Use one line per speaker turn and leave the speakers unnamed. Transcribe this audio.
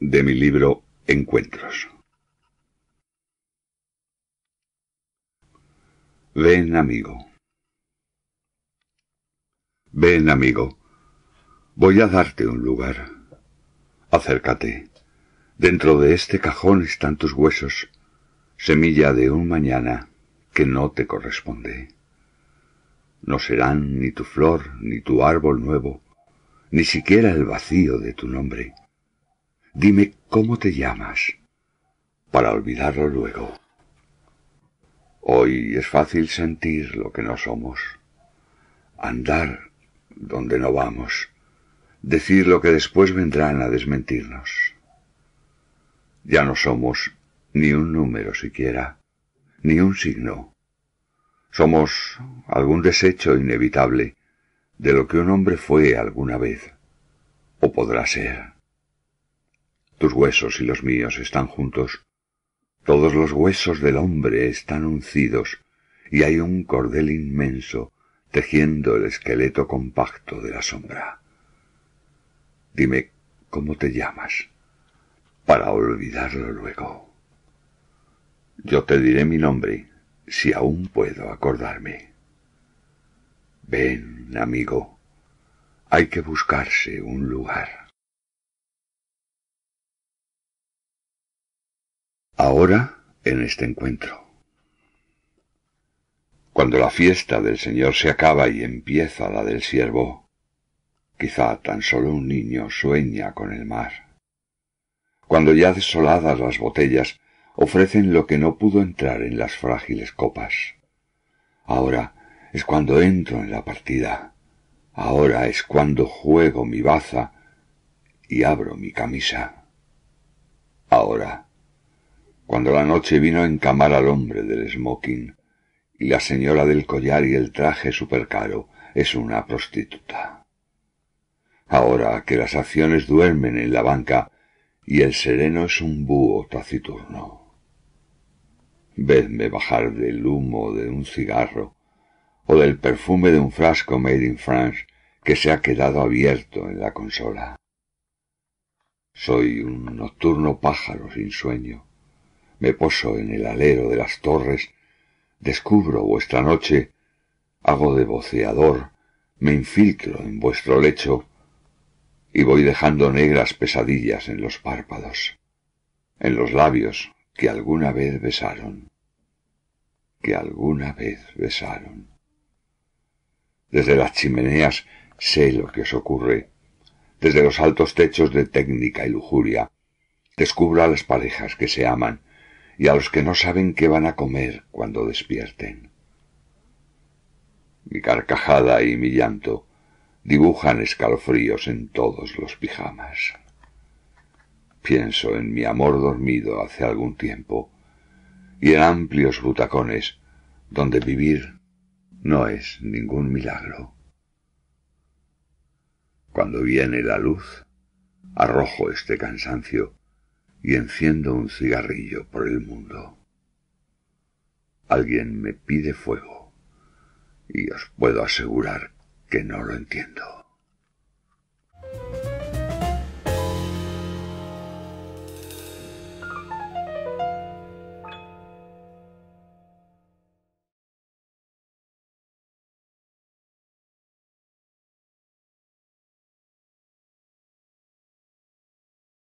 de mi libro Encuentros. Ven amigo. Ven amigo. Voy a darte un lugar. Acércate. Dentro de este cajón están tus huesos, semilla de un mañana que no te corresponde. No serán ni tu flor, ni tu árbol nuevo, ni siquiera el vacío de tu nombre Dime cómo te llamas, para olvidarlo luego. Hoy es fácil sentir lo que no somos, andar donde no vamos, decir lo que después vendrán a desmentirnos. Ya no somos ni un número siquiera, ni un signo. Somos algún desecho inevitable de lo que un hombre fue alguna vez, o podrá ser. Tus huesos y los míos están juntos. Todos los huesos del hombre están uncidos, y hay un cordel inmenso tejiendo el esqueleto compacto de la sombra. Dime cómo te llamas, para olvidarlo luego. Yo te diré mi nombre, si aún puedo acordarme. Ven, amigo, hay que buscarse un lugar. ahora en este encuentro. Cuando la fiesta del Señor se acaba y empieza la del siervo, quizá tan solo un niño sueña con el mar. Cuando ya desoladas las botellas ofrecen lo que no pudo entrar en las frágiles copas. Ahora es cuando entro en la partida. Ahora es cuando juego mi baza y abro mi camisa. Ahora cuando la noche vino a encamar al hombre del smoking, y la señora del collar y el traje supercaro es una prostituta. Ahora que las acciones duermen en la banca y el sereno es un búho taciturno. Vedme bajar del humo de un cigarro o del perfume de un frasco made in France que se ha quedado abierto en la consola. Soy un nocturno pájaro sin sueño, me poso en el alero de las torres, descubro vuestra noche, hago de voceador, me infiltro en vuestro lecho y voy dejando negras pesadillas en los párpados, en los labios que alguna vez besaron, que alguna vez besaron. Desde las chimeneas sé lo que os ocurre, desde los altos techos de técnica y lujuria, descubro a las parejas que se aman, y a los que no saben qué van a comer cuando despierten. Mi carcajada y mi llanto dibujan escalofríos en todos los pijamas. Pienso en mi amor dormido hace algún tiempo y en amplios butacones donde vivir no es ningún milagro. Cuando viene la luz, arrojo este cansancio y enciendo un cigarrillo por el mundo. Alguien me pide fuego y os puedo asegurar que no lo entiendo.